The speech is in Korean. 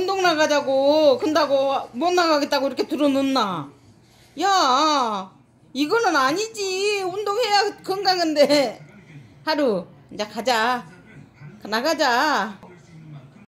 운동 나가자고 근다고 못 나가겠다고 이렇게 들어놓나 야 이거는 아니지 운동해야 건강한데 하루 이제 가자 나가자